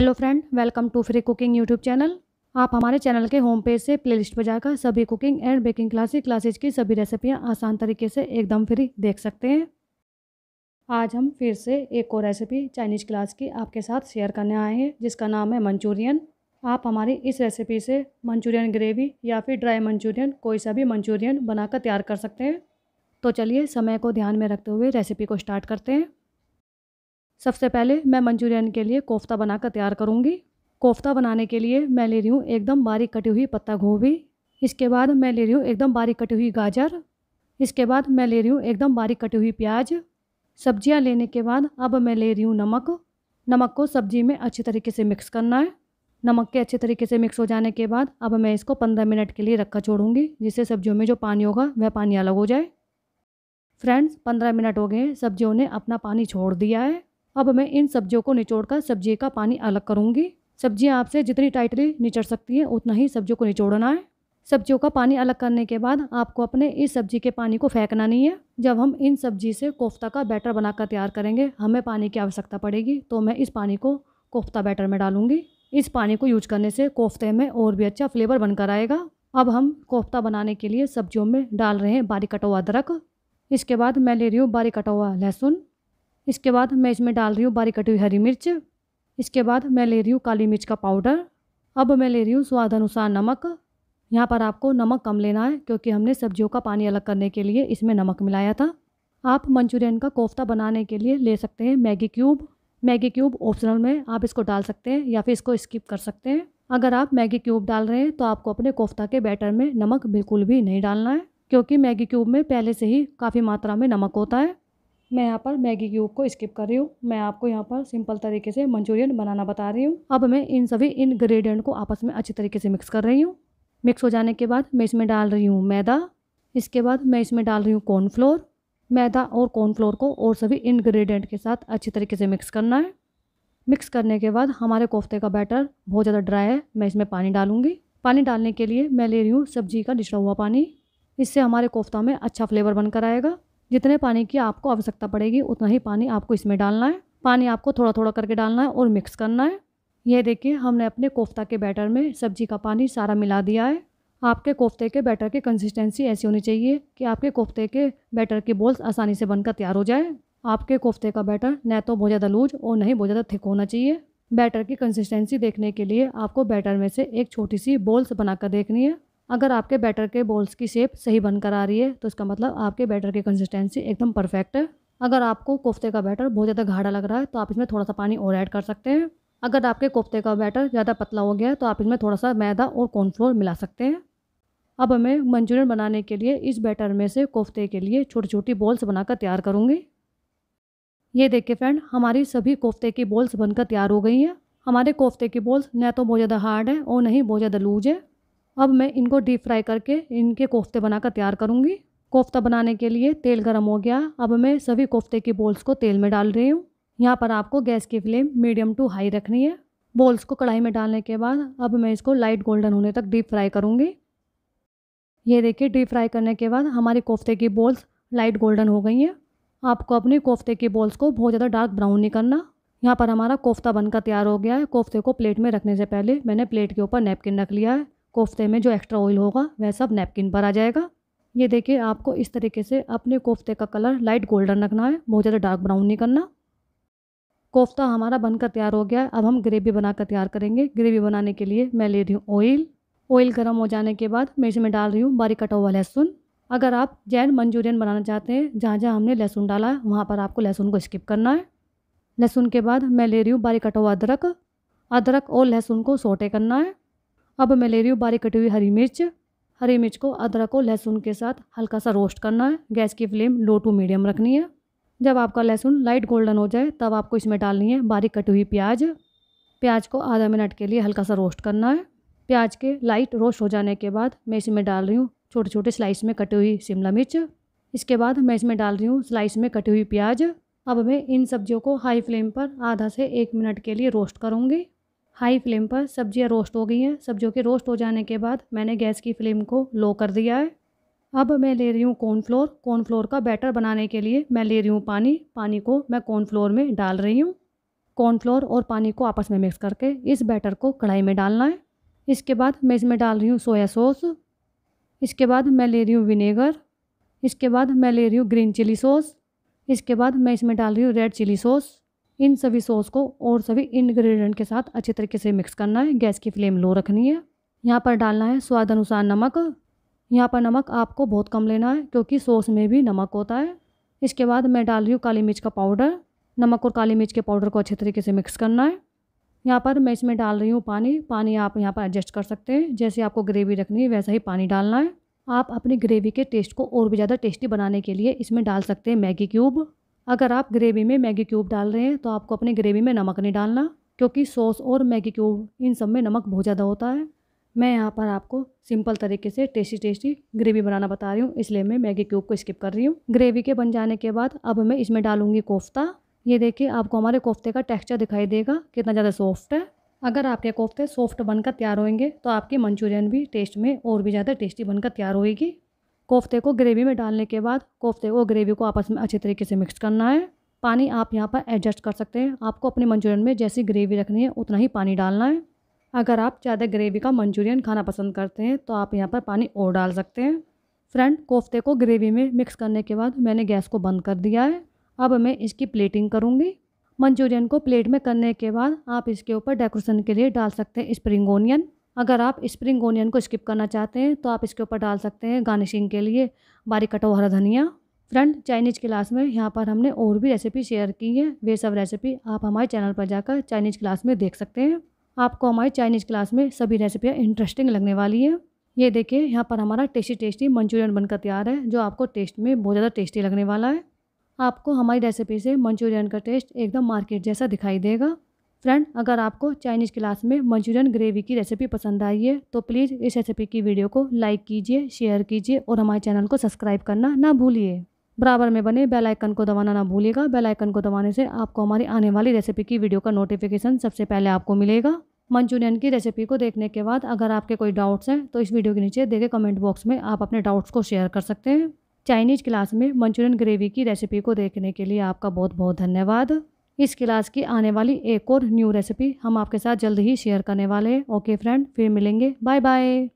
hello friend welcome to free cooking YouTube channel आप हमारे channel के होम पेज से प्लेलिस्ट पर जाकर सभी cooking and baking classes classes की सभी रेसिपियां आसान तरीके से एकदम फ्री देख सकते हैं आज हम फिर से एक और रेसिपी चाइनीज़ क्लास की आपके साथ शेयर करने आए हैं जिसका नाम है मंचूरियन आप हमारी इस रेसिपी से मंचूरियन ग्रेवी या फिर ड्राई मंचूरियन कोई सा भी मंचूरियन बनाकर तैयार कर सकते हैं तो चलिए समय को ध्यान में रखते हुए रेसिपी को स्टार्ट करते हैं सबसे पहले मैं मंचूरियन के लिए कोफ्ता बनाकर तैयार करूँगी कोफ्ता बनाने के लिए मैं ले रही हूँ एकदम बारीक कटी हुई पत्ता गोभी इसके बाद मैं ले रही हूँ एकदम बारीक कटी हुई गाजर इसके बाद मैं ले रही हूँ एकदम बारीक कटी हुई प्याज सब्जियाँ लेने के बाद अब मैं ले रही हूँ नमक नमक को सब्जी में अच्छे तरीके से मिक्स करना है नमक के अच्छे तरीके से मिक्स हो जाने के बाद अब मैं इसको पंद्रह मिनट के लिए रखा छोड़ूंगी जिससे सब्जियों में जो पानी होगा वह पानी अलग हो जाए फ्रेंड्स पंद्रह मिनट हो गए सब्जियों ने अपना पानी छोड़ दिया है अब मैं इन सब्जियों को निचोड़कर सब्जी का पानी अलग करूँगी सब्जियाँ आपसे जितनी टाइटली निचड़ सकती हैं उतना ही सब्जियों को निचोड़ना है सब्जियों का पानी अलग करने के बाद आपको अपने इस सब्जी के पानी को फेंकना नहीं है जब हम इन सब्जी से कोफ्ता का बैटर बनाकर तैयार करेंगे हमें पानी की आवश्यकता पड़ेगी तो मैं इस पानी को कोफ्ता बैटर में डालूंगी इस पानी को यूज करने से कोफ्ते में और भी अच्छा फ्लेवर बनकर आएगा अब हम कोफ्ता बनाने के लिए सब्जियों में डाल रहे हैं बारीक कटा हुआ अदरक इसके बाद मैं ले रही हूँ बारीक कटा हुआ लहसुन इसके बाद मैं इसमें डाल रही हूँ बारीक कटी हुई हरी मिर्च इसके बाद मैं ले रही हूँ काली मिर्च का पाउडर अब मैं ले रही हूँ स्वाद अनुसार नमक यहाँ पर आपको नमक कम लेना है क्योंकि हमने सब्जियों का पानी अलग करने के लिए इसमें नमक मिलाया था आप मंचूरियन का कोफ्ता बनाने के लिए ले सकते हैं Maggi cube Maggi cube optional में आप इसको डाल सकते हैं या फिर इसको स्किप कर सकते हैं अगर आप मैगी क्यूब डाल रहे हैं तो आपको अपने कोफ्ता के बैटर में नमक बिल्कुल भी नहीं डालना है क्योंकि मैगी क्यूब में पहले से ही काफ़ी मात्रा में नमक होता है मैं यहाँ पर मैगी क्यूब को स्किप कर रही हूँ मैं आपको यहाँ पर सिंपल तरीके से मंचूरियन बनाना बता रही हूँ अब मैं इन सभी इनग्रेडियंट को आपस में अच्छे तरीके से मिक्स कर रही हूँ मिक्स हो जाने के बाद मैं इसमें डाल रही हूँ मैदा इसके बाद मैं इसमें डाल रही हूँ कॉर्नफ्लोर मैदा और कॉर्नफ्लोर को और सभी इन्ग्रीडियंट के साथ अच्छी तरीके से मिक्स करना है मिक्स करने के बाद हमारे कोफ्ते का बैटर बहुत ज़्यादा ड्राई है मैं इसमें पानी डालूँगी पानी डालने के लिए मैं ले रही हूँ सब्जी का डिशरा हुआ पानी इससे हमारे कोफ्ता में अच्छा फ्लेवर बनकर आएगा जितने पानी की आपको आवश्यकता पड़ेगी उतना ही पानी आपको इसमें डालना है पानी आपको थोड़ा थोड़ा करके डालना है और मिक्स करना है ये देखिए हमने अपने कोफ्ता के बैटर में सब्जी का पानी सारा मिला दिया है आपके कोफ्ते के बैटर की कंसिस्टेंसी ऐसी होनी चाहिए कि आपके कोफ्ते के बैटर की बोल्स आसानी से बनकर तैयार हो जाए आपके कोफ्ते का बैटर न तो बहुत ज़्यादा लूज और नहीं बहुत ज़्यादा थिक होना चाहिए बैटर की कंसिस्टेंसी देखने के लिए आपको बैटर में से एक छोटी सी बोल्स बनाकर देखनी है अगर आपके बैटर के बॉल्स की शेप सही बनकर आ रही है तो इसका मतलब आपके बैटर की कंसिस्टेंसी एकदम परफेक्ट है अगर आपको कोफ्ते का बैटर बहुत ज़्यादा घाढ़ा लग रहा है तो आप इसमें थोड़ा सा पानी और ऐड कर सकते हैं अगर आपके कोफ्ते का बैटर ज़्यादा पतला हो गया है तो आप इसमें थोड़ा सा मैदा और कॉर्नफ्लोर मिला सकते हैं अब हमें मंचूरियन बनाने के लिए इस बैटर में से कोफ्ते के लिए छोटी छोटी बॉल्स बनाकर तैयार करूँगी ये देखिए फ्रेंड हमारी सभी कोफ्ते की बॉल्स बनकर तैयार हो गई हैं हमारे कोफ्ते की बॉल्स न तो बहुत ज़्यादा हार्ड है और नहीं बहुत ज़्यादा लूज है अब मैं इनको डीप फ्राई करके इनके कोफ्ते बनाकर तैयार करूँगी कोफ्ता बनाने के लिए तेल गर्म हो गया अब मैं सभी कोफ्ते की बोल्स को तेल में डाल रही हूँ यहाँ पर आपको गैस की फ्लेम मीडियम टू हाई रखनी है बोल्स को कढ़ाई में डालने के बाद अब मैं इसको लाइट गोल्डन होने तक डीप फ्राई करूँगी ये देखिए डीप फ्राई करने के बाद हमारी कोफ्ते की बोल्स लाइट गोल्डन हो गई हैं आपको अपने कोफ्ते की बोल्स को बहुत ज़्यादा डार्क ब्राउन नहीं करना यहाँ पर हमारा कोफ्ता बनकर तैयार हो गया है कोफ्ते को प्लेट में रखने से पहले मैंने प्लेट के ऊपर नैपकिन रख लिया है कोफ्ते में जो एक्स्ट्रा ऑयल होगा वह सब नैपकिन पर आ जाएगा ये देखिए आपको इस तरीके से अपने कोफ्ते का कलर लाइट गोल्डन रखना है बहुत ज़्यादा डार्क ब्राउन नहीं करना कोफ्ता हमारा बनकर तैयार हो गया है अब हम ग्रेवी बनाकर तैयार करेंगे ग्रेवी बनाने के लिए मैं ले रही हूँ ऑयल ऑयल गर्म हो जाने के बाद मैं इसमें डाल रही हूँ बारीक कटा हुआ लहसुन अगर आप जैन मंचूरियन बनाना चाहते हैं जहाँ जहाँ हमने लहसुन डाला है वहाँ पर आपको लहसुन को स्किप करना है लहसुन के बाद मैं ले रही हूँ बारीक कटा हुआ अदरक अदरक और लहसुन को सोटे करना है अब मैं ले रही हूँ बारीक कटी हुई हरी मिर्च हरी मिर्च को अदरक और लहसुन के साथ हल्का सा रोस्ट करना है गैस की फ्लेम लो टू मीडियम रखनी है जब आपका लहसुन लाइट गोल्डन हो जाए तब आपको इसमें डालनी है बारीक कटी हुई प्याज प्याज को आधा मिनट के लिए हल्का सा रोस्ट करना है प्याज के लाइट रोस्ट हो जाने के बाद मैं इसमें डाल रही हूँ छोटे छोटे स्लाइस में कटी हुई शिमला मिर्च इसके बाद मैं इसमें डाल रही हूँ स्लाइस में कटी हुई प्याज अब मैं इन सब्जियों को हाई फ्लेम पर आधा से एक मिनट के लिए रोस्ट करूँगी हाई फ्लेम पर सब्जियां रोस्ट हो गई हैं सब्जियों के रोस्ट हो जाने के बाद मैंने गैस की फ्लेम को लो कर दिया है अब मैं ले रही हूँ कॉर्नफ्लोर कॉर्नफ्लोर का बैटर बनाने के लिए मैं ले रही हूँ पानी पानी को मैं कॉर्नफ्लोर में डाल रही हूँ कॉर्नफ्लोर और पानी को आपस में मिक्स करके इस बैटर को कढ़ाई में डालना है इसके बाद मैं इसमें डाल रही हूँ सोया सॉस इसके बाद मैं ले रही हूँ विनेगर इसके बाद मैं ले रही हूँ ग्रीन चिली सॉस इसके बाद मैं इसमें डाल रही हूँ रेड चिली सॉस इन सभी सॉस को और सभी इन्ग्रीडियंट के साथ अच्छे तरीके से मिक्स करना है गैस की फ्लेम लो रखनी है यहाँ पर डालना है स्वाद अनुसार नमक यहाँ पर नमक आपको बहुत कम लेना है क्योंकि सॉस में भी नमक होता है इसके बाद मैं डाल रही हूँ काली मिर्च का पाउडर नमक और काली मिर्च के पाउडर को अच्छे तरीके से मिक्स करना है यहाँ पर मैं इसमें डाल रही हूँ पानी पानी आप यहाँ पर एडजस्ट कर सकते हैं जैसे आपको ग्रेवी रखनी है वैसा ही पानी डालना है आप अपनी ग्रेवी के टेस्ट को और भी ज़्यादा टेस्टी बनाने के लिए इसमें डाल सकते हैं मैगी क्यूब अगर आप ग्रेवी में मैगी क्यूब डाल रहे हैं तो आपको अपनी ग्रेवी में नमक नहीं डालना क्योंकि सॉस और मैगी क्यूब इन सब में नमक बहुत ज़्यादा होता है मैं यहाँ पर आपको सिंपल तरीके से टेस्टी टेस्टी ग्रेवी बनाना बता रही हूँ इसलिए मैं मैगी क्यूब को स्किप कर रही हूँ ग्रेवी के बन जाने के बाद अब मैं इसमें डालूँगी कोफ्ता ये देखिए आपको हमारे कोफ्ते का टेक्सचर दिखाई देगा कितना ज़्यादा सॉफ्ट है अगर आपके कोफ्ते सॉफ्ट बनकर तैयार होंगे तो आपकी मंचूरियन भी टेस्ट में और भी ज़्यादा टेस्टी बनकर तैयार होएगी कोफ्ते को ग्रेवी में डालने के बाद कोफ्ते को ग्रेवी को आपस में अच्छे तरीके से मिक्स करना है पानी आप यहाँ पर एडजस्ट कर सकते हैं आपको अपने मंचूरियन में जैसी ग्रेवी रखनी है उतना ही पानी डालना है अगर आप ज़्यादा ग्रेवी का मंचूरियन खाना पसंद करते हैं तो आप यहाँ पर पानी और डाल सकते हैं फ्रेंड कोफ्ते को ग्रेवी में मिक्स करने के बाद मैंने गैस को बंद कर दिया है अब मैं इसकी प्लेटिंग करूँगी मंचूरियन को प्लेट में करने के बाद आप इसके ऊपर डेकोरेशन के लिए डाल सकते हैं स्प्रिंग ओनियन अगर आप स्प्रिंग ओनियन को स्किप करना चाहते हैं तो आप इसके ऊपर डाल सकते हैं गार्निशिंग के लिए बारीक कटा हरा धनिया फ्रेंड चाइनीज़ क्लास में यहाँ पर हमने और भी रेसिपी शेयर की है वे सब रेसिपी आप हमारे चैनल पर जाकर चाइनीज़ क्लास में देख सकते हैं आपको हमारी चाइनीज़ क्लास में सभी रेसिपियाँ इंटरेस्टिंग लगने वाली हैं ये देखिए यहाँ पर हमारा टेस्टी टेस्टी मंचूरियन बनकर तैयार है जो आपको टेस्ट में बहुत ज़्यादा टेस्टी लगने वाला है आपको हमारी रेसिपी से मंचूरियन का टेस्ट एकदम मार्केट जैसा दिखाई देगा फ्रेंड अगर आपको चाइनीज़ क्लास में मंचूरियन ग्रेवी की रेसिपी पसंद आई है तो प्लीज़ इस रेसिपी की वीडियो को लाइक कीजिए शेयर कीजिए और हमारे चैनल को सब्सक्राइब करना ना भूलिए बराबर में बने बेल आइकन को दबाना ना भूलिएगा बेल आइकन को दबाने से आपको हमारी आने वाली रेसिपी की वीडियो का नोटिफिकेशन सबसे पहले आपको मिलेगा मंचूरियन की रेसिपी को देखने के बाद अगर आपके कोई डाउट्स हैं तो इस वीडियो के नीचे देखे कमेंट बॉक्स में आप अपने डाउट्स को शेयर कर सकते हैं चाइनीज़ क्लास में मंचूरियन ग्रेवी की रेसिपी को देखने के लिए आपका बहुत बहुत धन्यवाद इस क्लास की आने वाली एक और न्यू रेसिपी हम आपके साथ जल्द ही शेयर करने वाले हैं ओके फ्रेंड फिर मिलेंगे बाय बाय